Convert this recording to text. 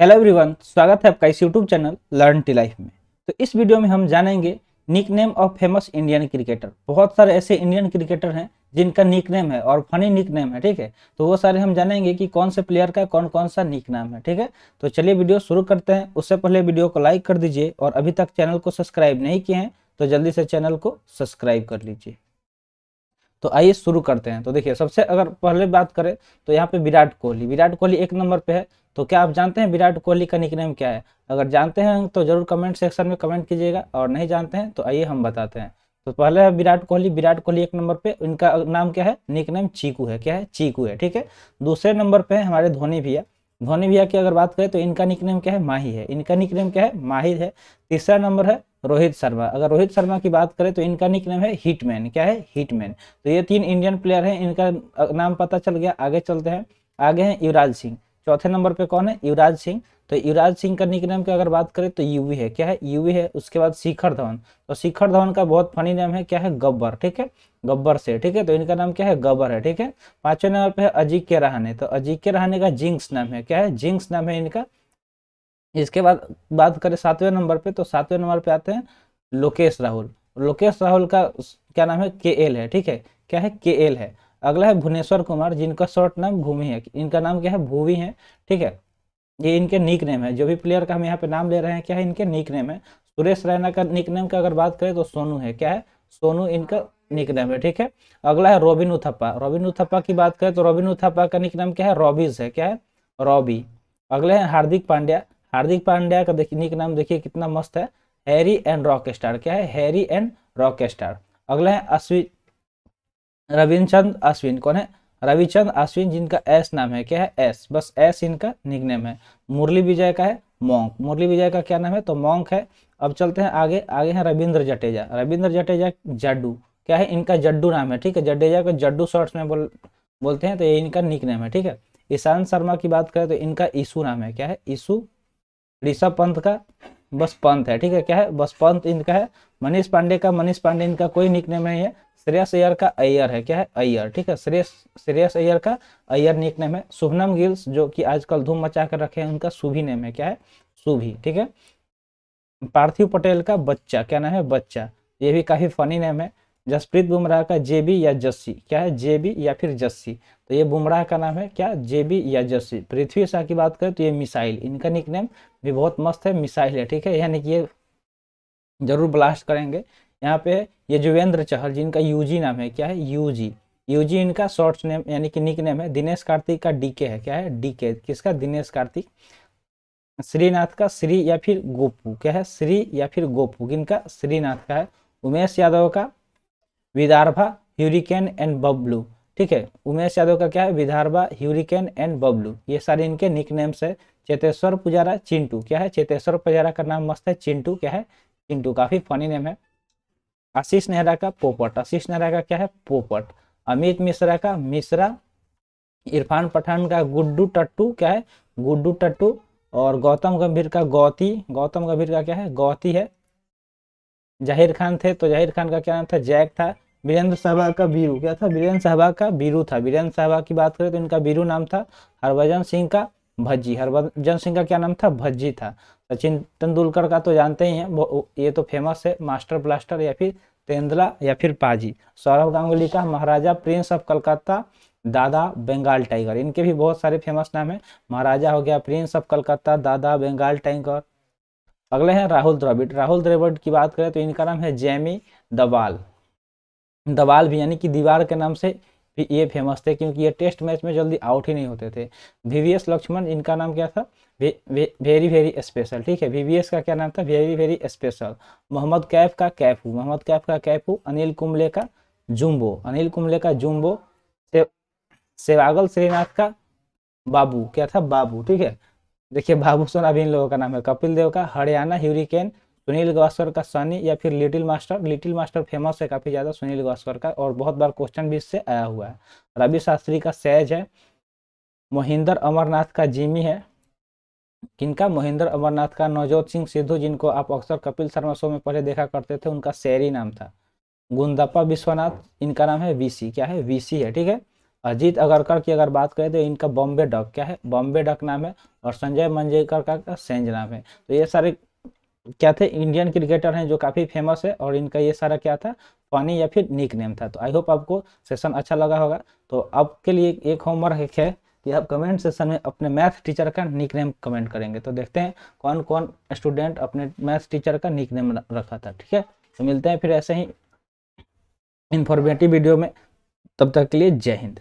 hello everyone स्वागत है आपका इस YouTube channel learn T life में तो इस वीडियो में हम जानेंगे nick name of famous Indian cricketer बहुत सारे ऐसे इंडियन क्रिकेटर हैं जिनका निक नेम है और फनी निक नेम है ठीक है तो वो सारे हम जानेंगे कि कौन से प्लेयर का कौन कौन सा निक नाम है ठीक है तो चलिए वीडियो शुरू करते हैं उससे पहले वीडियो को लाइक कर दीजिए और अभी तक चैनल को सब्सक्राइब नहीं किए हैं तो जल्दी से चैनल को सब्सक्राइब कर लीजिए तो आइए शुरू करते हैं तो देखिए सबसे अगर पहले बात करें तो यहाँ पे विराट कोहली विराट कोहली एक नंबर पे है तो क्या आप जानते हैं विराट कोहली का निकनेम क्या है अगर जानते हैं तो जरूर कमेंट सेक्शन में कमेंट कीजिएगा और नहीं जानते हैं तो आइए हम बताते हैं तो पहले है विराट कोहली विराट कोहली एक नंबर पे इनका नाम क्या है निकनेम चीकू है क्या है चीकू है ठीक है दूसरे नंबर पे है हमारे धोनी भैया धोनी भैया की अगर बात करें तो इनका निकनेम क्या है माही है इनका निकनेम क्या है माहिर है तीसरा नंबर है रोहित शर्मा अगर रोहित शर्मा की बात करें तो इनका निक है हिटमैन क्या है हिटमैन तो ये तीन इंडियन प्लेयर हैं इनका नाम पता चल गया आगे चलते हैं आगे हैं युवराज सिंह चौथे नंबर पे कौन है युवराज सिंह तो युवराज सिंह का निक की अगर बात करें तो यूवी है क्या है यूवी है उसके बाद शिखर धवन तो शिखर धवन का बहुत फनी नेम है क्या है गब्बर ठीक है गब्बर से ठीक है तो इनका नाम क्या है गब्बर है ठीक है पांचवें नंबर पे है अजीक के रहने तो अजीक के रहने का जिंक्स नाम है क्या है जिंक्स नाम है इनका इसके बाद बात करें सातवें नंबर पे तो सातवें नंबर पे आते हैं लोकेश राहुल लोकेश राहुल का क्या नाम है के एल है ठीक है क्या है के एल है अगला है भुवनेश्वर कुमार जिनका शॉर्ट नाम भूमि है इनका नाम क्या है भूवी है ठीक है ये इनके निक नेम है जो भी प्लेयर का हम यहाँ पे नाम ले रहे हैं क्या है इनके निक नेम है सुरेश रैना का निक नेम का अगर बात करें तो सोनू है क्या है सोनू इनका निक नेम है ठीक है अगला है रॉबिन उथप्पा रॉबिन उथप्पा की बात करें तो रॉबिन उथप्पा का निक नेम क्या है रॉबीज है क्या है रॉबी अगले हैं हार्दिक पांड्या हार्दिक पांड्या का देखिए निक नाम देखिए कितना मस्त है हैरी एंड रॉक स्टार क्या है हैरी एंड रॉक स्टार अगला है अश्विन रविचंद अश्विन कौन है रविचंद अश्विन जिनका एस नाम है क्या है एस बस एस इनका नेम है मुरली विजय का है मोंक मुरली विजय का क्या नाम है तो मोंक है अब चलते हैं आगे आगे हैं रविंद्र जटेजा रविंद्र जटेजा जड्डू क्या है इनका जड्डू नाम है ठीक है जडेजा को जड्डू शॉर्ट्स में बोल बोलते हैं तो ये इनका निक नेम है ठीक है ईशांत शर्मा की बात करें तो इनका ईशु नाम है क्या है ईशु ऋषभ पंत का बस पंत है ठीक है क्या है बस पंत इनका है मनीष पांडे का मनीष पांडे इनका कोई निकनेम नहीं है श्रेयस अयर का अय्यर है क्या है अय्यर ठीक है श्रेयस श्रेयस अय्यर का अय्यर निकनेम है शुभनम गिल्स जो कि आजकल धूम मचा कर रखे हैं उनका सुभी नेम है क्या है सुभी ठीक है पार्थिव पटेल का बच्चा क्या नाम है बच्चा ये भी काफ़ी फनी नेम है जसप्रीत बुमराह का जेबी या जस्सी क्या है जेबी या फिर जस्सी तो ये बुमराह का नाम है क्या जेबी या जस्सी पृथ्वी शाह की बात करें तो ये मिसाइल इनका निकनेम भी बहुत मस्त है मिसाइल है ठीक है यानी कि ये जरूर ब्लास्ट करेंगे यहाँ पे ये जुवेंद्र चहल जिनका जी नाम है क्या है यू यूजी इनका शॉर्ट नेम यानी कि निक नेम है दिनेश कार्तिक का डीके है क्या है डीके किसका दिनेश कार्तिक श्रीनाथ का श्री या फिर गोपू क्या है श्री या फिर गोपू इनका श्रीनाथ का है उमेश यादव का विदार्भा ह्यूरिकेन एंड बबलू ठीक है उमेश यादव का क्या है विदार्भा ह्यूरिकेन एंड बबलू ये सारे इनके निक नेम्स है चेतेश्वर पुजारा चिंटू क्या है चेतेश्वर पुजारा का नाम मस्त है चिंटू क्या है चिंटू काफी फनी नेम है आशीष नेहरा का पोपट आशीष नेहरा का क्या है पोपट अमित मिश्रा का मिश्रा इरफान पठान का गुड्डू टट्टू क्या है गुड्डू टट्टू और गौतम गंभीर का गौती गौतम गंभीर का क्या है गौती है जाहिर खान थे तो जाहिर खान का क्या नाम था जैक था वीरेंद्र सहवाग का बीरू क्या था वीरेंद्र सहवाग का बीरू था वीरेंद्र सहवाग की बात करें तो इनका बीरू नाम था हरभजन सिंह का भज्जी हरभजन सिंह का क्या नाम था भज्जी था सचिन तेंदुलकर का तो जानते ही हैं ये तो फेमस है मास्टर ब्लास्टर या फिर तेंदला या फिर पाजी सौरभ गांगुली का महाराजा प्रिंस ऑफ कलकत्ता दादा बंगाल टाइगर इनके भी बहुत सारे फेमस नाम है महाराजा हो गया प्रिंस ऑफ कलकत्ता दादा बंगाल टाइगर अगले हैं राहुल द्रविड़ राहुल द्रविड़ की बात करें तो इनका नाम है जैमी दवाल दवाल भी यानी कि दीवार के नाम से भी ये फेमस थे क्योंकि ये टेस्ट मैच में जल्दी आउट ही नहीं होते थे वी लक्ष्मण इनका नाम क्या था वे, वेरी वेरी स्पेशल ठीक है वी का क्या नाम था very very special Mohammad Kaif का कैफू मोहम्मद कैफ का कैफू अनिल कुंबले का जुम्बो अनिल कुंबले का जुम्बो सेवागल श्रीनाथ का बाबू क्या था बाबू ठीक है देखिए भाभूषण अभी इन लोगों का नाम है कपिल देव का हरियाणा ह्यूरिकेन सुनील गवास्कर का सनी या फिर little master little master famous है काफ़ी ज़्यादा सुनील गवास्कर का और बहुत बार क्वेश्चन भी इससे आया हुआ है रवि शास्त्री का सैज है मोहिंदर अमरनाथ का जिमी है किनका मोहिंदर अमरनाथ का नवजोत सिंह सिद्धू जिनको आप अक्सर कपिल शर्मा शो में पहले देखा करते थे उनका शहरी नाम था गुंदप्पा विश्वनाथ इनका नाम है वीसी क्या है वीसी है ठीक है अजीत अगरकर की अगर बात करें तो इनका बॉम्बे डक क्या है बॉम्बे डक नाम है और संजय मंजेकर का सेंज नाम है तो ये सारे क्या थे इंडियन क्रिकेटर हैं जो काफ़ी फेमस है और इनका ये सारा क्या था पानी या फिर निक नेम था तो आई होप आपको सेशन अच्छा लगा होगा तो आपके लिए एक होमवर्क एक है कि आप कमेंट सेशन में अपने मैथ टीचर का निक नेम कमेंट करेंगे तो देखते हैं कौन कौन स्टूडेंट अपने मैथ टीचर का निक नेम रखा था ठीक है तो मिलते हैं फिर ऐसे ही इन्फॉर्मेटिव वीडियो में तब तक के लिए जय हिंद